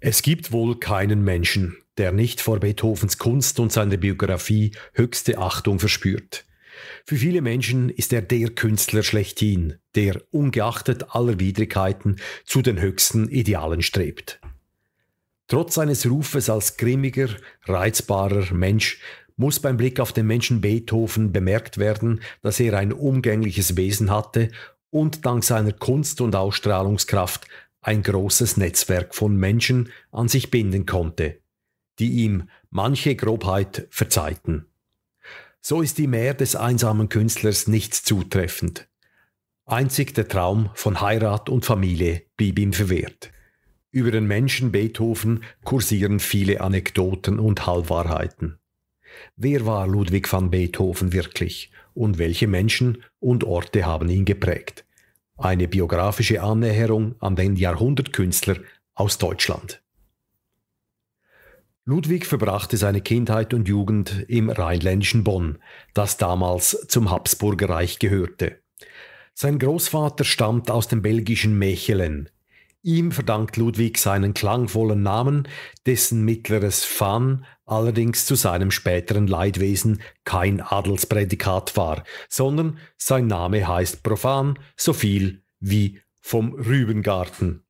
Es gibt wohl keinen Menschen, der nicht vor Beethovens Kunst und seiner Biografie höchste Achtung verspürt. Für viele Menschen ist er der Künstler schlechthin, der ungeachtet aller Widrigkeiten zu den höchsten Idealen strebt. Trotz seines Rufes als grimmiger, reizbarer Mensch muss beim Blick auf den Menschen Beethoven bemerkt werden, dass er ein umgängliches Wesen hatte und dank seiner Kunst und Ausstrahlungskraft ein großes Netzwerk von Menschen an sich binden konnte, die ihm manche Grobheit verzeihten. So ist die Mär des einsamen Künstlers nicht zutreffend. Einzig der Traum von Heirat und Familie blieb ihm verwehrt. Über den Menschen Beethoven kursieren viele Anekdoten und Halbwahrheiten. Wer war Ludwig van Beethoven wirklich und welche Menschen und Orte haben ihn geprägt? eine biografische Annäherung an den Jahrhundertkünstler aus Deutschland. Ludwig verbrachte seine Kindheit und Jugend im rheinländischen Bonn, das damals zum Habsburgerreich gehörte. Sein Großvater stammt aus dem belgischen Mechelen, Ihm verdankt Ludwig seinen klangvollen Namen, dessen mittleres Fan allerdings zu seinem späteren Leidwesen kein Adelsprädikat war, sondern sein Name heißt profan, so viel wie vom Rübengarten.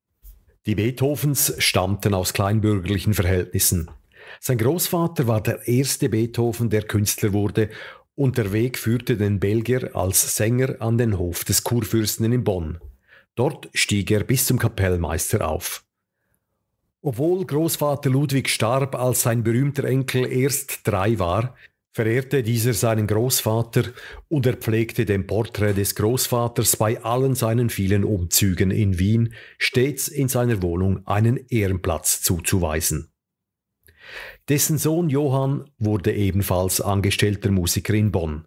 Die Beethovens stammten aus kleinbürgerlichen Verhältnissen. Sein Großvater war der erste Beethoven, der Künstler wurde, und der Weg führte den Belgier als Sänger an den Hof des Kurfürsten in Bonn. Dort stieg er bis zum Kapellmeister auf. Obwohl Großvater Ludwig starb, als sein berühmter Enkel erst drei war, verehrte dieser seinen Großvater und er pflegte dem Porträt des Großvaters bei allen seinen vielen Umzügen in Wien stets in seiner Wohnung einen Ehrenplatz zuzuweisen. Dessen Sohn Johann wurde ebenfalls angestellter Musiker in Bonn.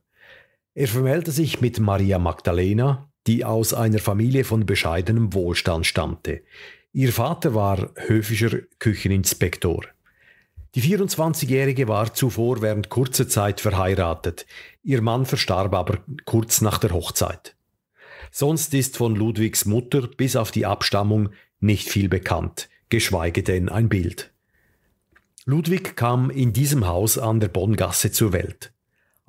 Er vermählte sich mit Maria Magdalena, die aus einer Familie von bescheidenem Wohlstand stammte. Ihr Vater war höfischer Kücheninspektor. Die 24-Jährige war zuvor während kurzer Zeit verheiratet. Ihr Mann verstarb aber kurz nach der Hochzeit. Sonst ist von Ludwigs Mutter bis auf die Abstammung nicht viel bekannt, geschweige denn ein Bild. Ludwig kam in diesem Haus an der Bonngasse zur Welt.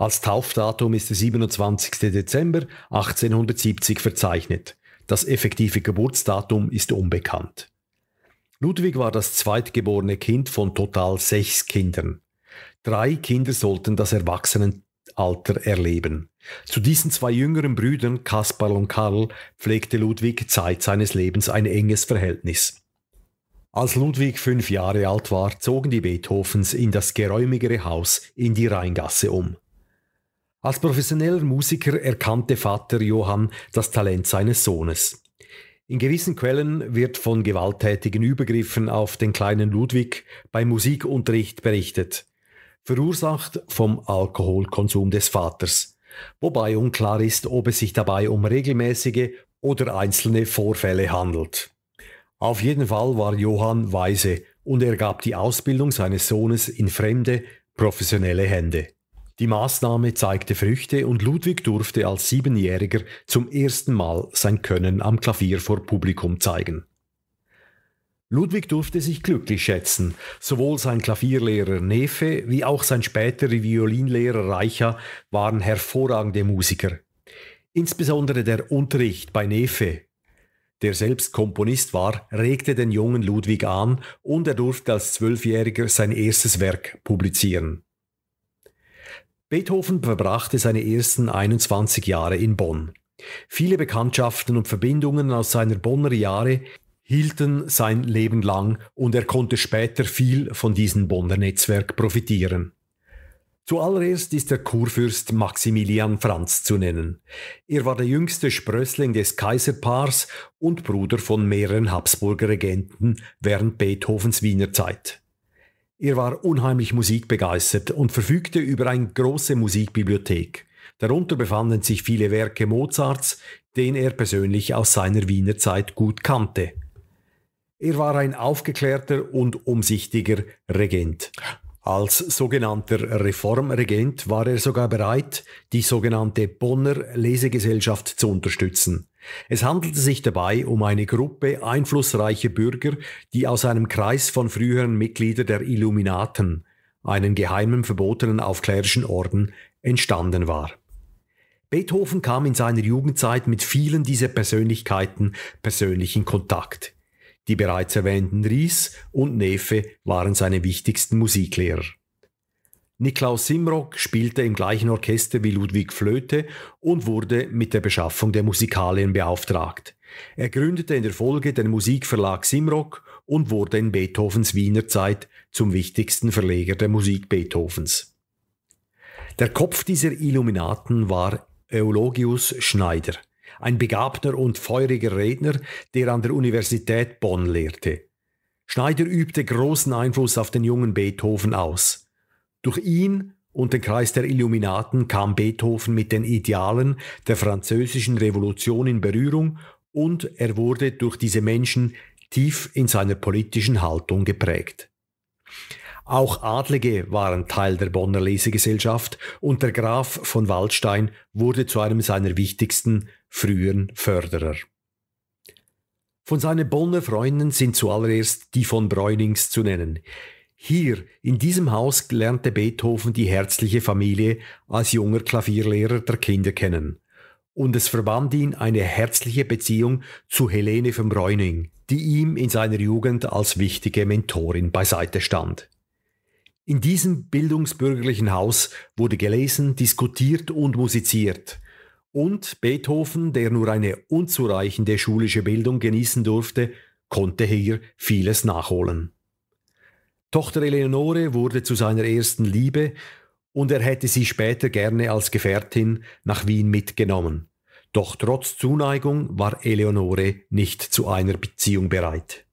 Als Taufdatum ist der 27. Dezember 1870 verzeichnet. Das effektive Geburtsdatum ist unbekannt. Ludwig war das zweitgeborene Kind von total sechs Kindern. Drei Kinder sollten das Erwachsenenalter erleben. Zu diesen zwei jüngeren Brüdern, Kaspar und Karl, pflegte Ludwig Zeit seines Lebens ein enges Verhältnis. Als Ludwig fünf Jahre alt war, zogen die Beethovens in das geräumigere Haus in die Rheingasse um. Als professioneller Musiker erkannte Vater Johann das Talent seines Sohnes. In gewissen Quellen wird von gewalttätigen Übergriffen auf den kleinen Ludwig beim Musikunterricht berichtet, verursacht vom Alkoholkonsum des Vaters, wobei unklar ist, ob es sich dabei um regelmäßige oder einzelne Vorfälle handelt. Auf jeden Fall war Johann weise und er gab die Ausbildung seines Sohnes in fremde, professionelle Hände. Die Maßnahme zeigte Früchte und Ludwig durfte als Siebenjähriger zum ersten Mal sein Können am Klavier vor Publikum zeigen. Ludwig durfte sich glücklich schätzen, sowohl sein Klavierlehrer Nefe wie auch sein späterer Violinlehrer Reicher waren hervorragende Musiker. Insbesondere der Unterricht bei Nefe, der selbst Komponist war, regte den jungen Ludwig an und er durfte als Zwölfjähriger sein erstes Werk publizieren. Beethoven verbrachte seine ersten 21 Jahre in Bonn. Viele Bekanntschaften und Verbindungen aus seiner Bonner Jahre hielten sein Leben lang und er konnte später viel von diesem Bonner Netzwerk profitieren. Zuallererst ist der Kurfürst Maximilian Franz zu nennen. Er war der jüngste Sprössling des Kaiserpaars und Bruder von mehreren Habsburger Regenten während Beethovens Wiener Zeit. Er war unheimlich musikbegeistert und verfügte über eine große Musikbibliothek. Darunter befanden sich viele Werke Mozarts, den er persönlich aus seiner Wiener Zeit gut kannte. Er war ein aufgeklärter und umsichtiger Regent. Als sogenannter Reformregent war er sogar bereit, die sogenannte Bonner Lesegesellschaft zu unterstützen. Es handelte sich dabei um eine Gruppe einflussreicher Bürger, die aus einem Kreis von früheren Mitgliedern der Illuminaten, einem geheimen verbotenen aufklärischen Orden, entstanden war. Beethoven kam in seiner Jugendzeit mit vielen dieser Persönlichkeiten persönlich in Kontakt. Die bereits erwähnten Ries und Nefe waren seine wichtigsten Musiklehrer. Niklaus Simrock spielte im gleichen Orchester wie Ludwig Flöte und wurde mit der Beschaffung der Musikalien beauftragt. Er gründete in der Folge den Musikverlag Simrock und wurde in Beethovens Wiener Zeit zum wichtigsten Verleger der Musik Beethovens. Der Kopf dieser Illuminaten war Eulogius Schneider, ein begabter und feuriger Redner, der an der Universität Bonn lehrte. Schneider übte großen Einfluss auf den jungen Beethoven aus. Durch ihn und den Kreis der Illuminaten kam Beethoven mit den Idealen der französischen Revolution in Berührung und er wurde durch diese Menschen tief in seiner politischen Haltung geprägt. Auch Adlige waren Teil der Bonner Lesegesellschaft und der Graf von Waldstein wurde zu einem seiner wichtigsten früheren Förderer. Von seinen Bonner Freunden sind zuallererst die von Bräunings zu nennen. Hier in diesem Haus lernte Beethoven die herzliche Familie als junger Klavierlehrer der Kinder kennen. Und es verband ihn eine herzliche Beziehung zu Helene von Bräuning, die ihm in seiner Jugend als wichtige Mentorin beiseite stand. In diesem bildungsbürgerlichen Haus wurde gelesen, diskutiert und musiziert. Und Beethoven, der nur eine unzureichende schulische Bildung genießen durfte, konnte hier vieles nachholen. Tochter Eleonore wurde zu seiner ersten Liebe und er hätte sie später gerne als Gefährtin nach Wien mitgenommen. Doch trotz Zuneigung war Eleonore nicht zu einer Beziehung bereit.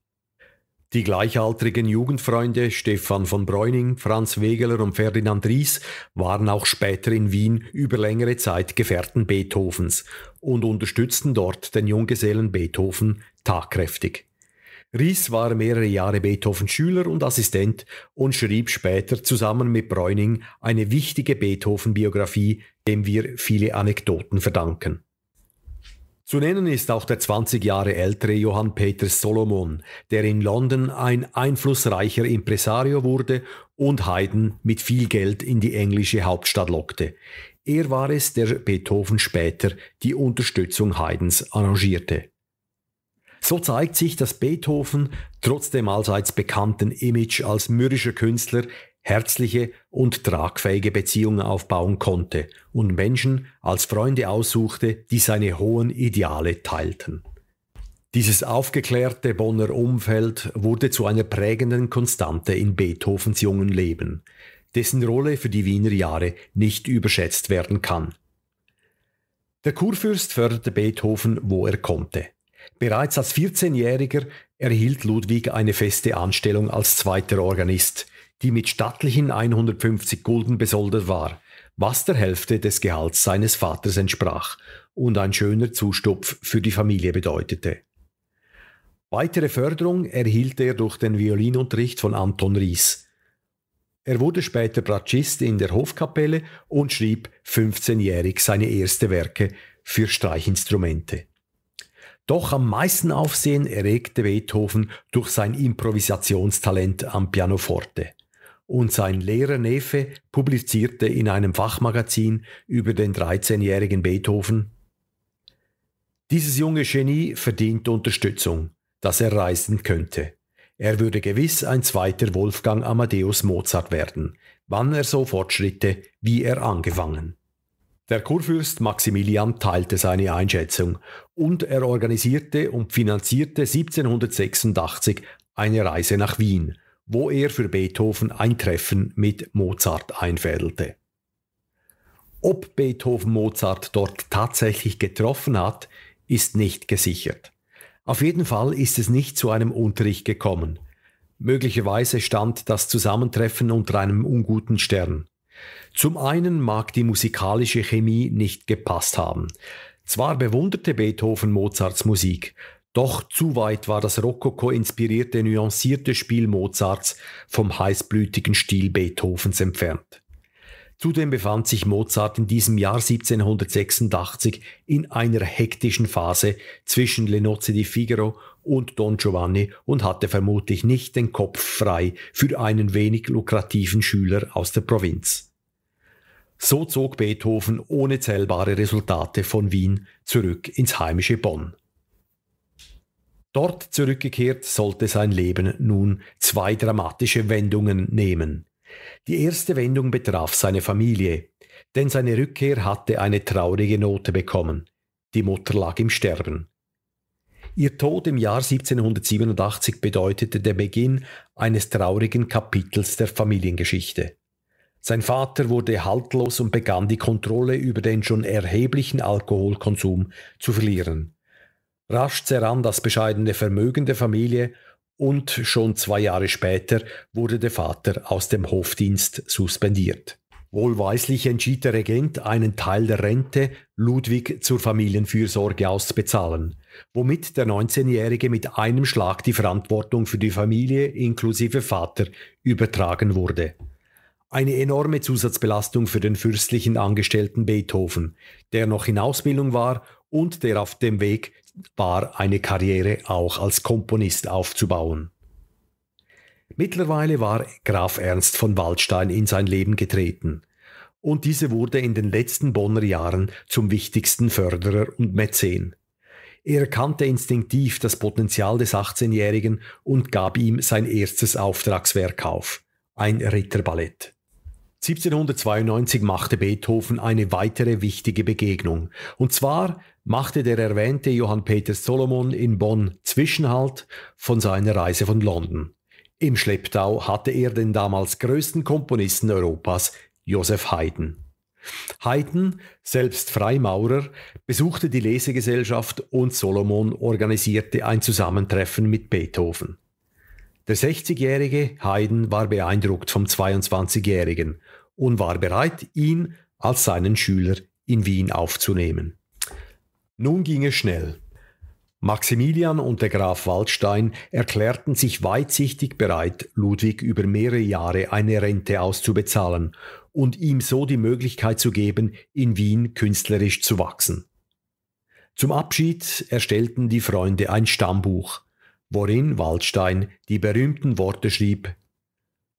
Die gleichaltrigen Jugendfreunde Stefan von Bräuning, Franz Wegeler und Ferdinand Ries waren auch später in Wien über längere Zeit Gefährten Beethovens und unterstützten dort den Junggesellen Beethoven tatkräftig. Ries war mehrere Jahre Beethovens Schüler und Assistent und schrieb später zusammen mit Bräuning eine wichtige Beethoven-Biografie, dem wir viele Anekdoten verdanken. Zu nennen ist auch der 20 Jahre ältere Johann Peter Solomon, der in London ein einflussreicher Impresario wurde und Haydn mit viel Geld in die englische Hauptstadt lockte. Er war es, der Beethoven später die Unterstützung Haydns arrangierte. So zeigt sich, dass Beethoven trotz dem allseits bekannten Image als mürrischer Künstler herzliche und tragfähige Beziehungen aufbauen konnte und Menschen als Freunde aussuchte, die seine hohen Ideale teilten. Dieses aufgeklärte Bonner Umfeld wurde zu einer prägenden Konstante in Beethovens jungen Leben, dessen Rolle für die Wiener Jahre nicht überschätzt werden kann. Der Kurfürst förderte Beethoven, wo er konnte. Bereits als 14-Jähriger erhielt Ludwig eine feste Anstellung als zweiter Organist, die mit stattlichen 150 Gulden besoldet war, was der Hälfte des Gehalts seines Vaters entsprach und ein schöner Zustupf für die Familie bedeutete. Weitere Förderung erhielt er durch den Violinunterricht von Anton Ries. Er wurde später Bratschist in der Hofkapelle und schrieb 15-jährig seine ersten Werke für Streichinstrumente. Doch am meisten Aufsehen erregte Beethoven durch sein Improvisationstalent am Pianoforte. Und sein Lehrer Nefe publizierte in einem Fachmagazin über den 13-jährigen Beethoven, dieses junge Genie verdient Unterstützung, dass er reisen könnte. Er würde gewiss ein zweiter Wolfgang Amadeus Mozart werden, wann er so fortschritte, wie er angefangen. Der Kurfürst Maximilian teilte seine Einschätzung und er organisierte und finanzierte 1786 eine Reise nach Wien, wo er für Beethoven ein Treffen mit Mozart einfädelte. Ob Beethoven Mozart dort tatsächlich getroffen hat, ist nicht gesichert. Auf jeden Fall ist es nicht zu einem Unterricht gekommen. Möglicherweise stand das Zusammentreffen unter einem unguten Stern. Zum einen mag die musikalische Chemie nicht gepasst haben. Zwar bewunderte Beethoven Mozarts Musik, doch zu weit war das Rokoko-inspirierte, nuancierte Spiel Mozarts vom heißblütigen Stil Beethovens entfernt. Zudem befand sich Mozart in diesem Jahr 1786 in einer hektischen Phase zwischen Le Nozze di Figaro und Don Giovanni und hatte vermutlich nicht den Kopf frei für einen wenig lukrativen Schüler aus der Provinz. So zog Beethoven ohne zählbare Resultate von Wien zurück ins heimische Bonn. Dort zurückgekehrt sollte sein Leben nun zwei dramatische Wendungen nehmen. Die erste Wendung betraf seine Familie, denn seine Rückkehr hatte eine traurige Note bekommen. Die Mutter lag im Sterben. Ihr Tod im Jahr 1787 bedeutete der Beginn eines traurigen Kapitels der Familiengeschichte. Sein Vater wurde haltlos und begann die Kontrolle über den schon erheblichen Alkoholkonsum zu verlieren. Rasch zerrann das bescheidene Vermögen der Familie und schon zwei Jahre später wurde der Vater aus dem Hofdienst suspendiert. Wohlweislich entschied der Regent, einen Teil der Rente Ludwig zur Familienfürsorge auszubezahlen, womit der 19-Jährige mit einem Schlag die Verantwortung für die Familie inklusive Vater übertragen wurde. Eine enorme Zusatzbelastung für den fürstlichen Angestellten Beethoven, der noch in Ausbildung war und der auf dem Weg war, eine Karriere auch als Komponist aufzubauen. Mittlerweile war Graf Ernst von Waldstein in sein Leben getreten und diese wurde in den letzten Bonner Jahren zum wichtigsten Förderer und Mäzen. Er erkannte instinktiv das Potenzial des 18-Jährigen und gab ihm sein erstes Auftragswerk auf, ein Ritterballett. 1792 machte Beethoven eine weitere wichtige Begegnung. Und zwar machte der erwähnte Johann Peter Solomon in Bonn Zwischenhalt von seiner Reise von London. Im Schlepptau hatte er den damals größten Komponisten Europas, Joseph Haydn. Haydn, selbst Freimaurer, besuchte die Lesegesellschaft und Solomon organisierte ein Zusammentreffen mit Beethoven. Der 60-jährige Haydn war beeindruckt vom 22-jährigen und war bereit, ihn als seinen Schüler in Wien aufzunehmen. Nun ging es schnell. Maximilian und der Graf Waldstein erklärten sich weitsichtig bereit, Ludwig über mehrere Jahre eine Rente auszubezahlen und ihm so die Möglichkeit zu geben, in Wien künstlerisch zu wachsen. Zum Abschied erstellten die Freunde ein Stammbuch, worin Waldstein die berühmten Worte schrieb,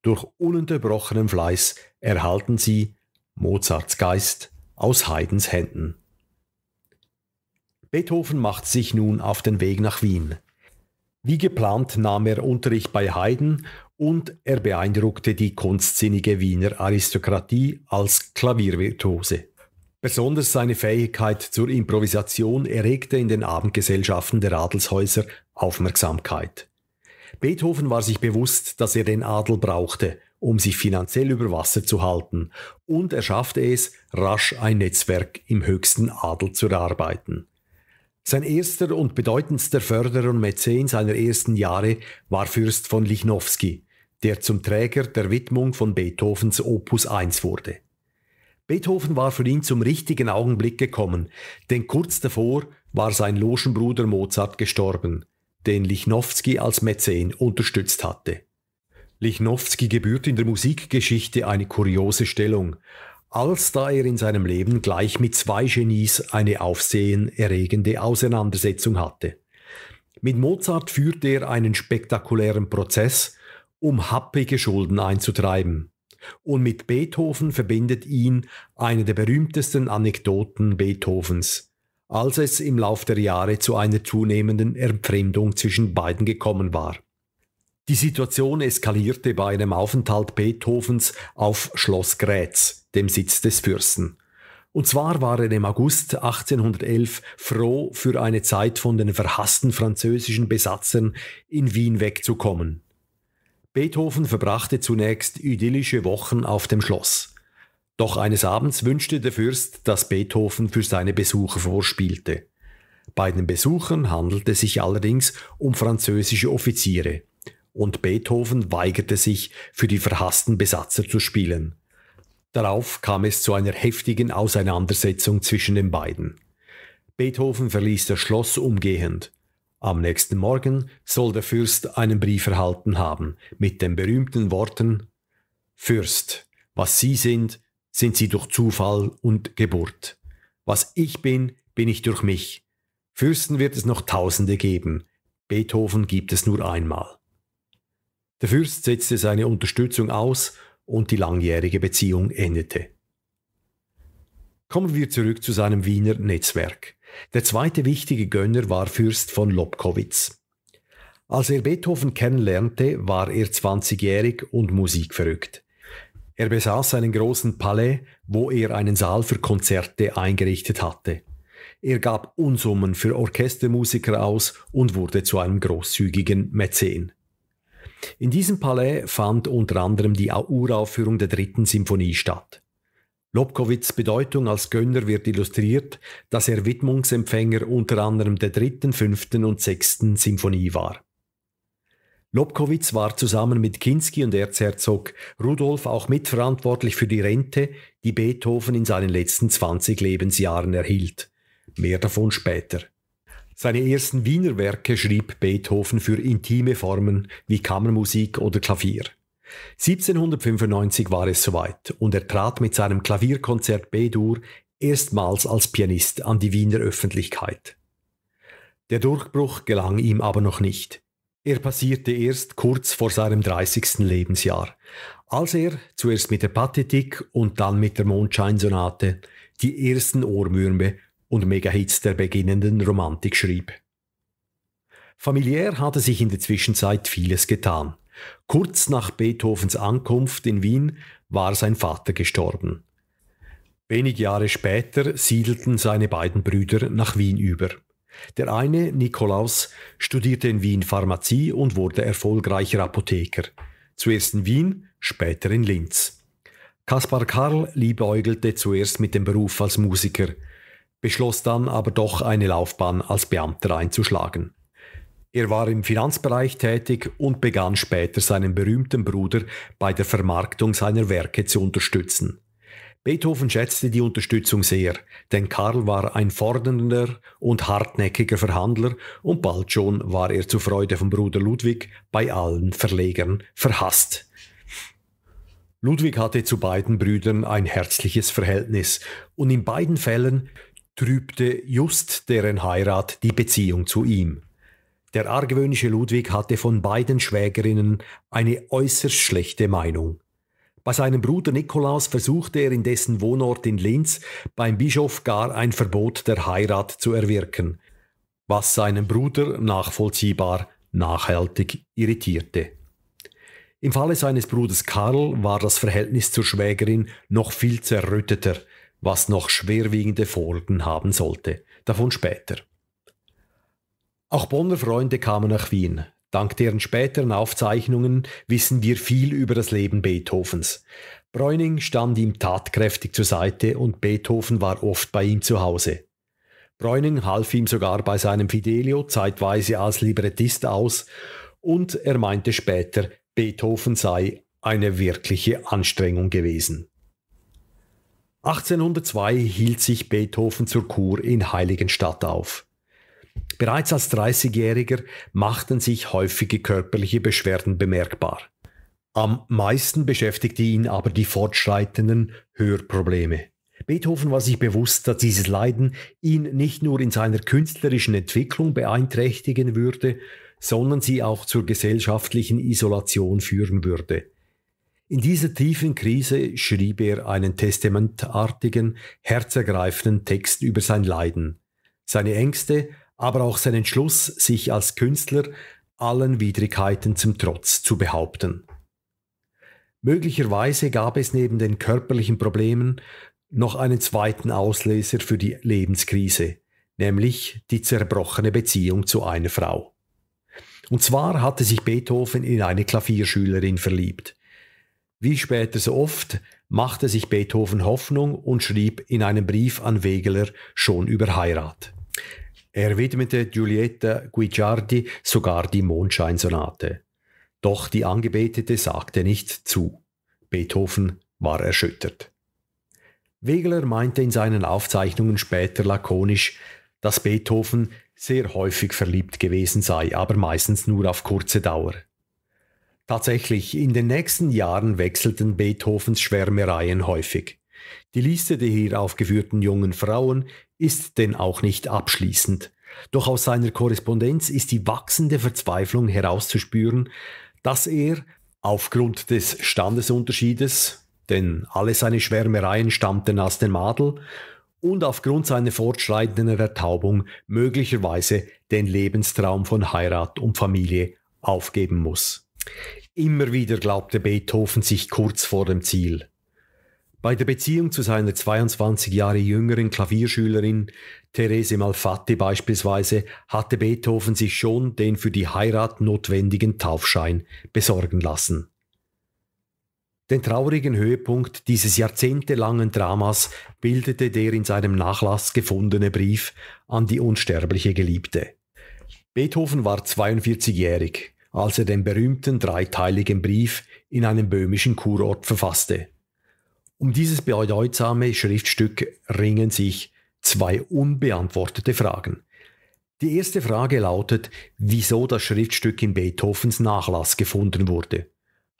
durch ununterbrochenen Fleiß erhalten sie Mozarts Geist aus Haydns Händen. Beethoven macht sich nun auf den Weg nach Wien. Wie geplant nahm er Unterricht bei Haydn und er beeindruckte die kunstsinnige Wiener Aristokratie als Klaviervirtuose. Besonders seine Fähigkeit zur Improvisation erregte in den Abendgesellschaften der Adelshäuser Aufmerksamkeit. Beethoven war sich bewusst, dass er den Adel brauchte, um sich finanziell über Wasser zu halten, und er schaffte es, rasch ein Netzwerk im höchsten Adel zu erarbeiten. Sein erster und bedeutendster Förderer und Mäzen seiner ersten Jahre war Fürst von Lichnowsky, der zum Träger der Widmung von Beethovens Opus 1 wurde. Beethoven war für ihn zum richtigen Augenblick gekommen, denn kurz davor war sein Logenbruder Mozart gestorben den Lichnowsky als Mäzen unterstützt hatte. Lichnowsky gebührt in der Musikgeschichte eine kuriose Stellung, als da er in seinem Leben gleich mit zwei Genies eine aufsehenerregende Auseinandersetzung hatte. Mit Mozart führte er einen spektakulären Prozess, um happige Schulden einzutreiben. Und mit Beethoven verbindet ihn eine der berühmtesten Anekdoten Beethovens als es im Lauf der Jahre zu einer zunehmenden Entfremdung zwischen beiden gekommen war. Die Situation eskalierte bei einem Aufenthalt Beethovens auf Schloss Grätz, dem Sitz des Fürsten. Und zwar war er im August 1811 froh, für eine Zeit von den verhassten französischen Besatzern in Wien wegzukommen. Beethoven verbrachte zunächst idyllische Wochen auf dem Schloss. Doch eines Abends wünschte der Fürst, dass Beethoven für seine Besucher vorspielte. Bei den Besuchern handelte es sich allerdings um französische Offiziere, und Beethoven weigerte sich, für die verhassten Besatzer zu spielen. Darauf kam es zu einer heftigen Auseinandersetzung zwischen den beiden. Beethoven verließ das Schloss umgehend. Am nächsten Morgen soll der Fürst einen Brief erhalten haben mit den berühmten Worten Fürst, was Sie sind, sind sie durch Zufall und Geburt. Was ich bin, bin ich durch mich. Fürsten wird es noch Tausende geben. Beethoven gibt es nur einmal. Der Fürst setzte seine Unterstützung aus und die langjährige Beziehung endete. Kommen wir zurück zu seinem Wiener Netzwerk. Der zweite wichtige Gönner war Fürst von Lobkowitz. Als er Beethoven kennenlernte, war er 20-jährig und musikverrückt. Er besaß einen großen Palais, wo er einen Saal für Konzerte eingerichtet hatte. Er gab Unsummen für Orchestermusiker aus und wurde zu einem großzügigen Mäzen. In diesem Palais fand unter anderem die Uraufführung der dritten Symphonie statt. Lobkowitz' Bedeutung als Gönner wird illustriert, dass er Widmungsempfänger unter anderem der dritten, fünften und sechsten Symphonie war. Lobkowitz war zusammen mit Kinski und Erzherzog Rudolf auch mitverantwortlich für die Rente, die Beethoven in seinen letzten 20 Lebensjahren erhielt. Mehr davon später. Seine ersten Wiener Werke schrieb Beethoven für intime Formen wie Kammermusik oder Klavier. 1795 war es soweit und er trat mit seinem Klavierkonzert B-Dur erstmals als Pianist an die Wiener Öffentlichkeit. Der Durchbruch gelang ihm aber noch nicht. Er passierte erst kurz vor seinem 30. Lebensjahr, als er zuerst mit der Pathetik und dann mit der Mondscheinsonate die ersten Ohrmürme und Megahits der beginnenden Romantik schrieb. Familiär hatte sich in der Zwischenzeit vieles getan. Kurz nach Beethovens Ankunft in Wien war sein Vater gestorben. Wenige Jahre später siedelten seine beiden Brüder nach Wien über. Der eine, Nikolaus, studierte in Wien Pharmazie und wurde erfolgreicher Apotheker. Zuerst in Wien, später in Linz. Kaspar Karl liebäugelte zuerst mit dem Beruf als Musiker, beschloss dann aber doch eine Laufbahn als Beamter einzuschlagen. Er war im Finanzbereich tätig und begann später seinen berühmten Bruder bei der Vermarktung seiner Werke zu unterstützen. Beethoven schätzte die Unterstützung sehr, denn Karl war ein fordernder und hartnäckiger Verhandler und bald schon war er zur Freude von Bruder Ludwig bei allen Verlegern verhasst. Ludwig hatte zu beiden Brüdern ein herzliches Verhältnis und in beiden Fällen trübte just deren Heirat die Beziehung zu ihm. Der argwöhnische Ludwig hatte von beiden Schwägerinnen eine äußerst schlechte Meinung. Bei seinem Bruder Nikolaus versuchte er in dessen Wohnort in Linz beim Bischof gar ein Verbot der Heirat zu erwirken, was seinen Bruder nachvollziehbar nachhaltig irritierte. Im Falle seines Bruders Karl war das Verhältnis zur Schwägerin noch viel zerrütteter, was noch schwerwiegende Folgen haben sollte. Davon später. Auch Bonner Freunde kamen nach Wien. Dank deren späteren Aufzeichnungen wissen wir viel über das Leben Beethovens. Bräuning stand ihm tatkräftig zur Seite und Beethoven war oft bei ihm zu Hause. Bräuning half ihm sogar bei seinem Fidelio zeitweise als Librettist aus und er meinte später, Beethoven sei eine wirkliche Anstrengung gewesen. 1802 hielt sich Beethoven zur Kur in Heiligenstadt auf. Bereits als 30-Jähriger machten sich häufige körperliche Beschwerden bemerkbar. Am meisten beschäftigte ihn aber die fortschreitenden Hörprobleme. Beethoven war sich bewusst, dass dieses Leiden ihn nicht nur in seiner künstlerischen Entwicklung beeinträchtigen würde, sondern sie auch zur gesellschaftlichen Isolation führen würde. In dieser tiefen Krise schrieb er einen testamentartigen, herzergreifenden Text über sein Leiden, seine Ängste, aber auch sein Entschluss, sich als Künstler allen Widrigkeiten zum Trotz zu behaupten. Möglicherweise gab es neben den körperlichen Problemen noch einen zweiten Auslöser für die Lebenskrise, nämlich die zerbrochene Beziehung zu einer Frau. Und zwar hatte sich Beethoven in eine Klavierschülerin verliebt. Wie später so oft machte sich Beethoven Hoffnung und schrieb in einem Brief an Wegeler schon über Heirat. Er widmete Giulietta Guicciardi sogar die Mondscheinsonate. Doch die Angebetete sagte nicht zu. Beethoven war erschüttert. Wegeler meinte in seinen Aufzeichnungen später lakonisch, dass Beethoven sehr häufig verliebt gewesen sei, aber meistens nur auf kurze Dauer. Tatsächlich, in den nächsten Jahren wechselten Beethovens Schwärmereien häufig. Die Liste der hier aufgeführten jungen Frauen ist denn auch nicht abschließend. Doch aus seiner Korrespondenz ist die wachsende Verzweiflung herauszuspüren, dass er aufgrund des Standesunterschiedes, denn alle seine Schwärmereien stammten aus dem Adel, und aufgrund seiner fortschreitenden Ertaubung möglicherweise den Lebenstraum von Heirat und Familie aufgeben muss. Immer wieder glaubte Beethoven sich kurz vor dem Ziel. Bei der Beziehung zu seiner 22 Jahre jüngeren Klavierschülerin Therese Malfatti beispielsweise hatte Beethoven sich schon den für die Heirat notwendigen Taufschein besorgen lassen. Den traurigen Höhepunkt dieses jahrzehntelangen Dramas bildete der in seinem Nachlass gefundene Brief an die unsterbliche Geliebte. Beethoven war 42-jährig, als er den berühmten dreiteiligen Brief in einem böhmischen Kurort verfasste. Um dieses bedeutsame Schriftstück ringen sich zwei unbeantwortete Fragen. Die erste Frage lautet, wieso das Schriftstück in Beethovens Nachlass gefunden wurde.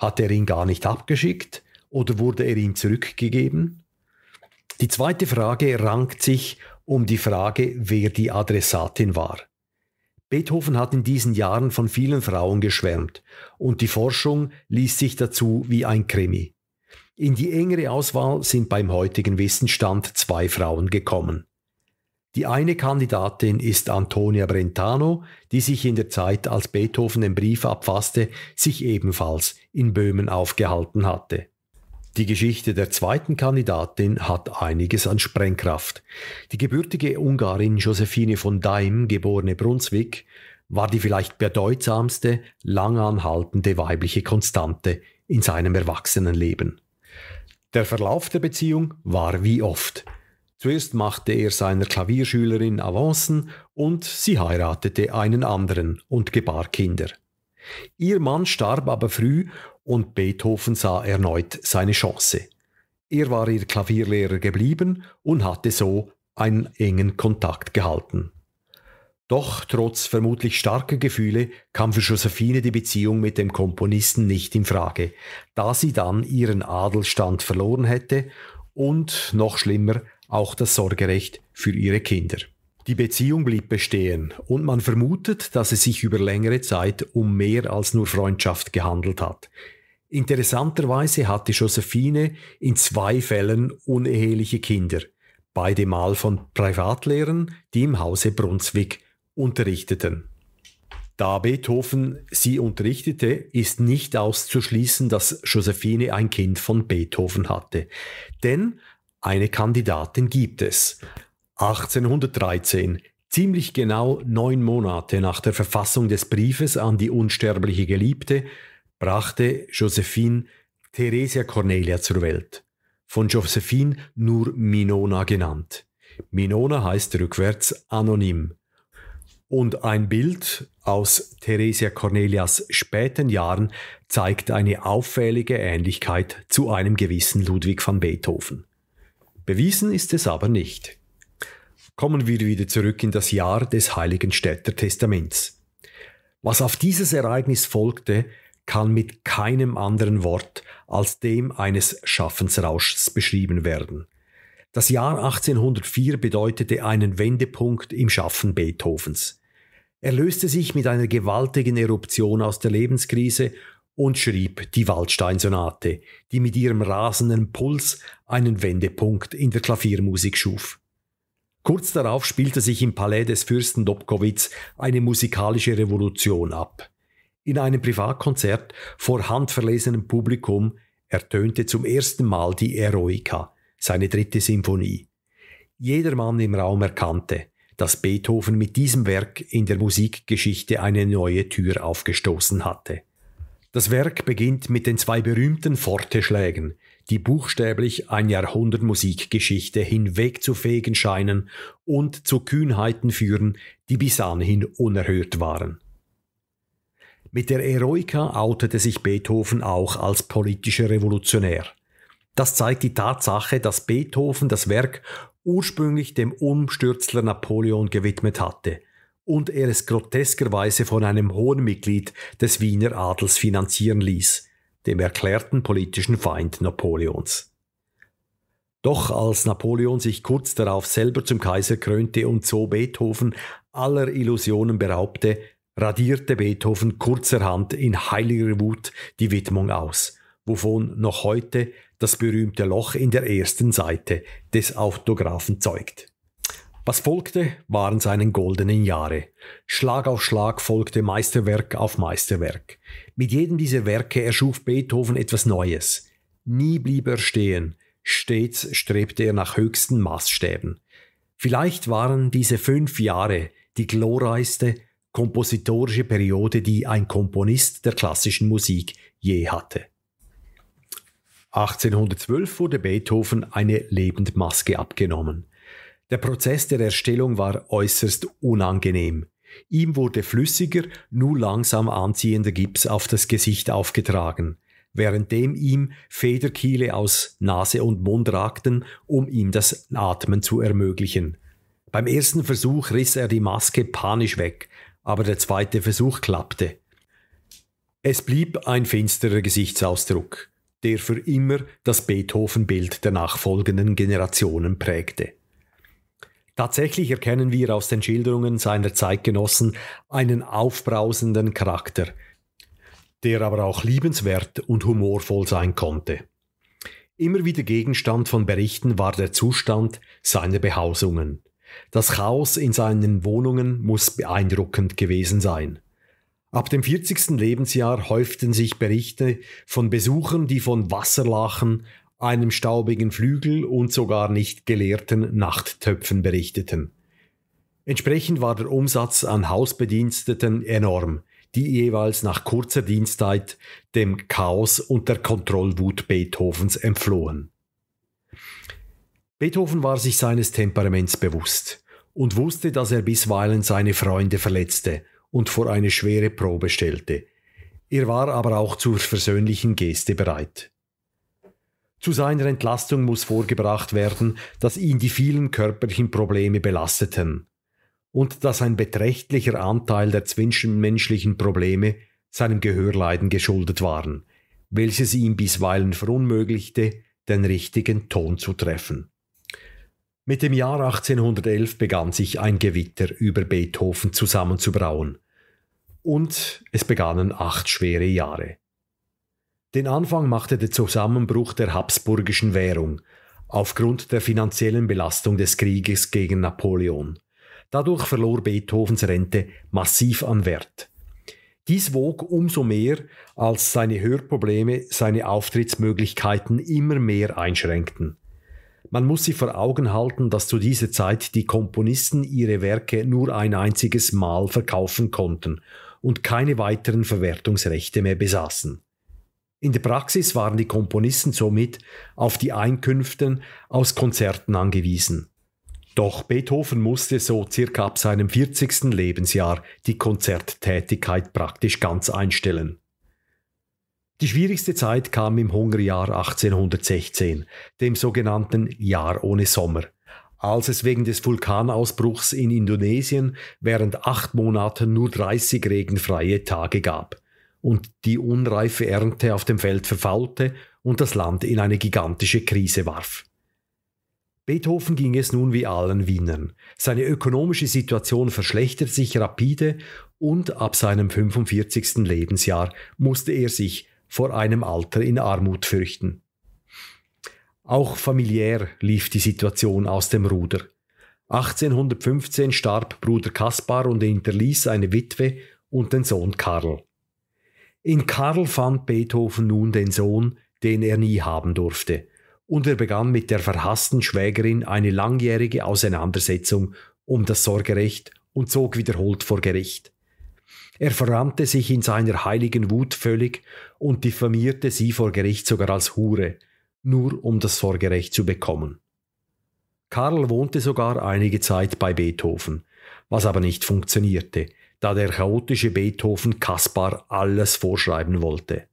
Hat er ihn gar nicht abgeschickt oder wurde er ihm zurückgegeben? Die zweite Frage rankt sich um die Frage, wer die Adressatin war. Beethoven hat in diesen Jahren von vielen Frauen geschwärmt und die Forschung liest sich dazu wie ein Krimi. In die engere Auswahl sind beim heutigen Wissensstand zwei Frauen gekommen. Die eine Kandidatin ist Antonia Brentano, die sich in der Zeit, als Beethoven den Brief abfasste, sich ebenfalls in Böhmen aufgehalten hatte. Die Geschichte der zweiten Kandidatin hat einiges an Sprengkraft. Die gebürtige Ungarin Josephine von Daim, geborene Brunswick, war die vielleicht bedeutsamste, langanhaltende weibliche Konstante in seinem Erwachsenenleben. Der Verlauf der Beziehung war wie oft. Zuerst machte er seiner Klavierschülerin Avancen und sie heiratete einen anderen und gebar Kinder. Ihr Mann starb aber früh und Beethoven sah erneut seine Chance. Er war ihr Klavierlehrer geblieben und hatte so einen engen Kontakt gehalten. Doch trotz vermutlich starker Gefühle kam für Josephine die Beziehung mit dem Komponisten nicht in Frage, da sie dann ihren Adelstand verloren hätte und noch schlimmer auch das Sorgerecht für ihre Kinder. Die Beziehung blieb bestehen und man vermutet, dass es sich über längere Zeit um mehr als nur Freundschaft gehandelt hat. Interessanterweise hatte Josephine in zwei Fällen uneheliche Kinder, beide Mal von Privatlehrern, die im Hause Brunswick unterrichteten. Da Beethoven sie unterrichtete, ist nicht auszuschließen, dass Josephine ein Kind von Beethoven hatte. Denn eine Kandidatin gibt es. 1813, ziemlich genau neun Monate nach der Verfassung des Briefes an die unsterbliche Geliebte, brachte Josephine Theresia Cornelia zur Welt. Von Josephine nur Minona genannt. Minona heißt rückwärts anonym. Und ein Bild aus Theresia Cornelias späten Jahren zeigt eine auffällige Ähnlichkeit zu einem gewissen Ludwig van Beethoven. Bewiesen ist es aber nicht. Kommen wir wieder zurück in das Jahr des Heiligen Städter Testaments. Was auf dieses Ereignis folgte, kann mit keinem anderen Wort als dem eines Schaffensrauschs beschrieben werden. Das Jahr 1804 bedeutete einen Wendepunkt im Schaffen Beethovens. Er löste sich mit einer gewaltigen Eruption aus der Lebenskrise und schrieb die Waldstein-Sonate, die mit ihrem rasenden Puls einen Wendepunkt in der Klaviermusik schuf. Kurz darauf spielte sich im Palais des Fürsten Dobkowitz eine musikalische Revolution ab. In einem Privatkonzert vor handverlesenem Publikum ertönte zum ersten Mal die Eroica, seine dritte Symphonie. Jedermann im Raum erkannte, dass Beethoven mit diesem Werk in der Musikgeschichte eine neue Tür aufgestoßen hatte. Das Werk beginnt mit den zwei berühmten Forteschlägen, die buchstäblich ein Jahrhundert Musikgeschichte hinwegzufegen scheinen und zu Kühnheiten führen, die bis anhin unerhört waren. Mit der Eroika outete sich Beethoven auch als politischer Revolutionär. Das zeigt die Tatsache, dass Beethoven das Werk ursprünglich dem Umstürzler Napoleon gewidmet hatte und er es groteskerweise von einem hohen Mitglied des Wiener Adels finanzieren ließ, dem erklärten politischen Feind Napoleons. Doch als Napoleon sich kurz darauf selber zum Kaiser krönte und so Beethoven aller Illusionen beraubte, radierte Beethoven kurzerhand in heiliger Wut die Widmung aus, wovon noch heute das berühmte Loch in der ersten Seite des Autographen zeugt. Was folgte, waren seine goldenen Jahre. Schlag auf Schlag folgte Meisterwerk auf Meisterwerk. Mit jedem dieser Werke erschuf Beethoven etwas Neues. Nie blieb er stehen, stets strebte er nach höchsten Maßstäben. Vielleicht waren diese fünf Jahre die glorreichste kompositorische Periode, die ein Komponist der klassischen Musik je hatte. 1812 wurde Beethoven eine Lebendmaske abgenommen. Der Prozess der Erstellung war äußerst unangenehm. Ihm wurde flüssiger, nur langsam anziehender Gips auf das Gesicht aufgetragen, währenddem ihm Federkiele aus Nase und Mund ragten, um ihm das Atmen zu ermöglichen. Beim ersten Versuch riss er die Maske panisch weg, aber der zweite Versuch klappte. Es blieb ein finsterer Gesichtsausdruck der für immer das Beethoven-Bild der nachfolgenden Generationen prägte. Tatsächlich erkennen wir aus den Schilderungen seiner Zeitgenossen einen aufbrausenden Charakter, der aber auch liebenswert und humorvoll sein konnte. Immer wieder Gegenstand von Berichten war der Zustand seiner Behausungen. Das Chaos in seinen Wohnungen muss beeindruckend gewesen sein. Ab dem 40. Lebensjahr häuften sich Berichte von Besuchern, die von Wasserlachen, einem staubigen Flügel und sogar nicht geleerten Nachttöpfen berichteten. Entsprechend war der Umsatz an Hausbediensteten enorm, die jeweils nach kurzer Dienstzeit dem Chaos und der Kontrollwut Beethovens entflohen. Beethoven war sich seines Temperaments bewusst und wusste, dass er bisweilen seine Freunde verletzte und vor eine schwere Probe stellte. Er war aber auch zur versöhnlichen Geste bereit. Zu seiner Entlastung muss vorgebracht werden, dass ihn die vielen körperlichen Probleme belasteten und dass ein beträchtlicher Anteil der zwischenmenschlichen Probleme seinem Gehörleiden geschuldet waren, welches ihm bisweilen verunmöglichte, den richtigen Ton zu treffen. Mit dem Jahr 1811 begann sich ein Gewitter über Beethoven zusammenzubrauen. Und es begannen acht schwere Jahre. Den Anfang machte der Zusammenbruch der habsburgischen Währung aufgrund der finanziellen Belastung des Krieges gegen Napoleon. Dadurch verlor Beethovens Rente massiv an Wert. Dies wog umso mehr, als seine Hörprobleme seine Auftrittsmöglichkeiten immer mehr einschränkten. Man muss sich vor Augen halten, dass zu dieser Zeit die Komponisten ihre Werke nur ein einziges Mal verkaufen konnten und keine weiteren Verwertungsrechte mehr besaßen. In der Praxis waren die Komponisten somit auf die Einkünfte aus Konzerten angewiesen. Doch Beethoven musste so circa ab seinem 40. Lebensjahr die Konzerttätigkeit praktisch ganz einstellen. Die schwierigste Zeit kam im Hungerjahr 1816, dem sogenannten Jahr ohne Sommer, als es wegen des Vulkanausbruchs in Indonesien während acht Monaten nur 30 regenfreie Tage gab und die unreife Ernte auf dem Feld verfaulte und das Land in eine gigantische Krise warf. Beethoven ging es nun wie allen Wienern. Seine ökonomische Situation verschlechterte sich rapide und ab seinem 45. Lebensjahr musste er sich vor einem Alter in Armut fürchten. Auch familiär lief die Situation aus dem Ruder. 1815 starb Bruder Kaspar und hinterließ eine Witwe und den Sohn Karl. In Karl fand Beethoven nun den Sohn, den er nie haben durfte, und er begann mit der verhassten Schwägerin eine langjährige Auseinandersetzung um das Sorgerecht und zog wiederholt vor Gericht. Er verrannte sich in seiner heiligen Wut völlig und diffamierte sie vor Gericht sogar als Hure, nur um das Sorgerecht zu bekommen. Karl wohnte sogar einige Zeit bei Beethoven, was aber nicht funktionierte, da der chaotische Beethoven Kaspar alles vorschreiben wollte.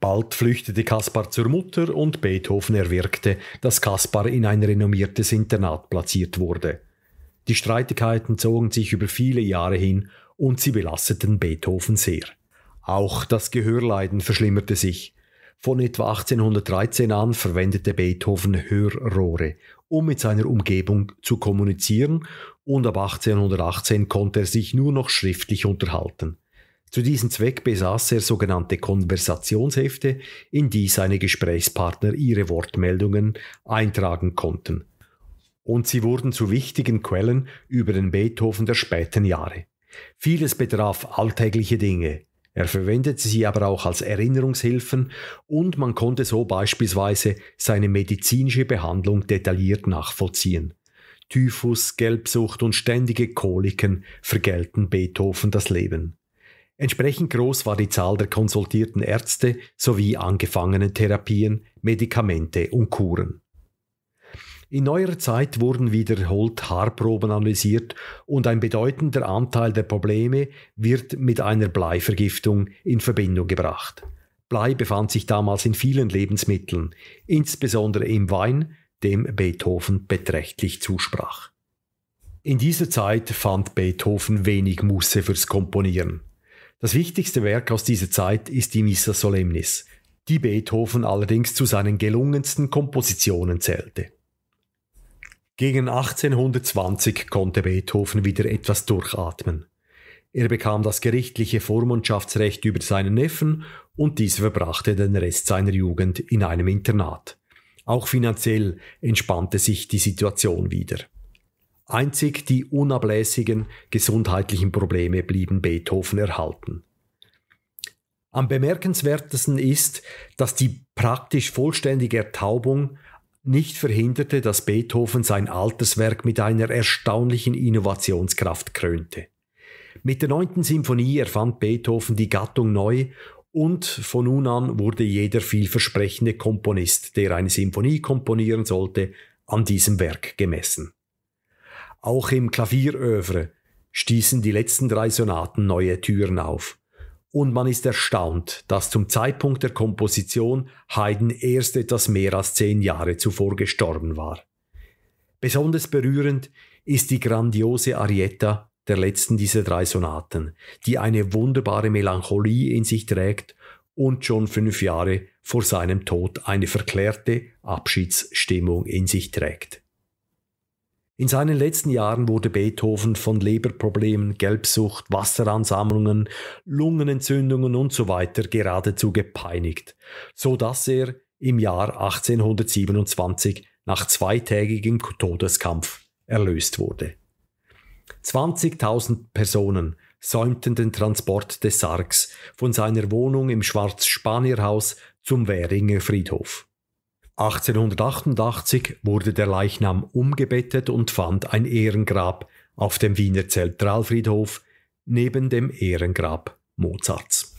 Bald flüchtete Kaspar zur Mutter und Beethoven erwirkte, dass Kaspar in ein renommiertes Internat platziert wurde. Die Streitigkeiten zogen sich über viele Jahre hin und sie belasteten Beethoven sehr. Auch das Gehörleiden verschlimmerte sich. Von etwa 1813 an verwendete Beethoven Hörrohre, um mit seiner Umgebung zu kommunizieren, und ab 1818 konnte er sich nur noch schriftlich unterhalten. Zu diesem Zweck besaß er sogenannte Konversationshefte, in die seine Gesprächspartner ihre Wortmeldungen eintragen konnten. Und sie wurden zu wichtigen Quellen über den Beethoven der späten Jahre. Vieles betraf alltägliche Dinge. Er verwendete sie aber auch als Erinnerungshilfen und man konnte so beispielsweise seine medizinische Behandlung detailliert nachvollziehen. Typhus, Gelbsucht und ständige Koliken vergelten Beethoven das Leben. Entsprechend groß war die Zahl der konsultierten Ärzte sowie angefangenen Therapien, Medikamente und Kuren. In neuerer Zeit wurden wiederholt Haarproben analysiert und ein bedeutender Anteil der Probleme wird mit einer Bleivergiftung in Verbindung gebracht. Blei befand sich damals in vielen Lebensmitteln, insbesondere im Wein, dem Beethoven beträchtlich zusprach. In dieser Zeit fand Beethoven wenig Muße fürs Komponieren. Das wichtigste Werk aus dieser Zeit ist die Missa Solemnis, die Beethoven allerdings zu seinen gelungensten Kompositionen zählte. Gegen 1820 konnte Beethoven wieder etwas durchatmen. Er bekam das gerichtliche Vormundschaftsrecht über seinen Neffen und dieser verbrachte den Rest seiner Jugend in einem Internat. Auch finanziell entspannte sich die Situation wieder. Einzig die unablässigen gesundheitlichen Probleme blieben Beethoven erhalten. Am bemerkenswertesten ist, dass die praktisch vollständige Ertaubung nicht verhinderte, dass Beethoven sein Alterswerk mit einer erstaunlichen Innovationskraft krönte. Mit der neunten Sinfonie erfand Beethoven die Gattung neu und von nun an wurde jeder vielversprechende Komponist, der eine Sinfonie komponieren sollte, an diesem Werk gemessen. Auch im Klavierövre stießen die letzten drei Sonaten neue Türen auf und man ist erstaunt, dass zum Zeitpunkt der Komposition Haydn erst etwas mehr als zehn Jahre zuvor gestorben war. Besonders berührend ist die grandiose Arietta der letzten dieser drei Sonaten, die eine wunderbare Melancholie in sich trägt und schon fünf Jahre vor seinem Tod eine verklärte Abschiedsstimmung in sich trägt. In seinen letzten Jahren wurde Beethoven von Leberproblemen, Gelbsucht, Wasseransammlungen, Lungenentzündungen usw. So geradezu gepeinigt, so dass er im Jahr 1827 nach zweitägigem Todeskampf erlöst wurde. 20.000 Personen säumten den Transport des Sargs von seiner Wohnung im Schwarzspanierhaus zum Währinger Friedhof. 1888 wurde der Leichnam umgebettet und fand ein Ehrengrab auf dem Wiener Zentralfriedhof neben dem Ehrengrab Mozarts.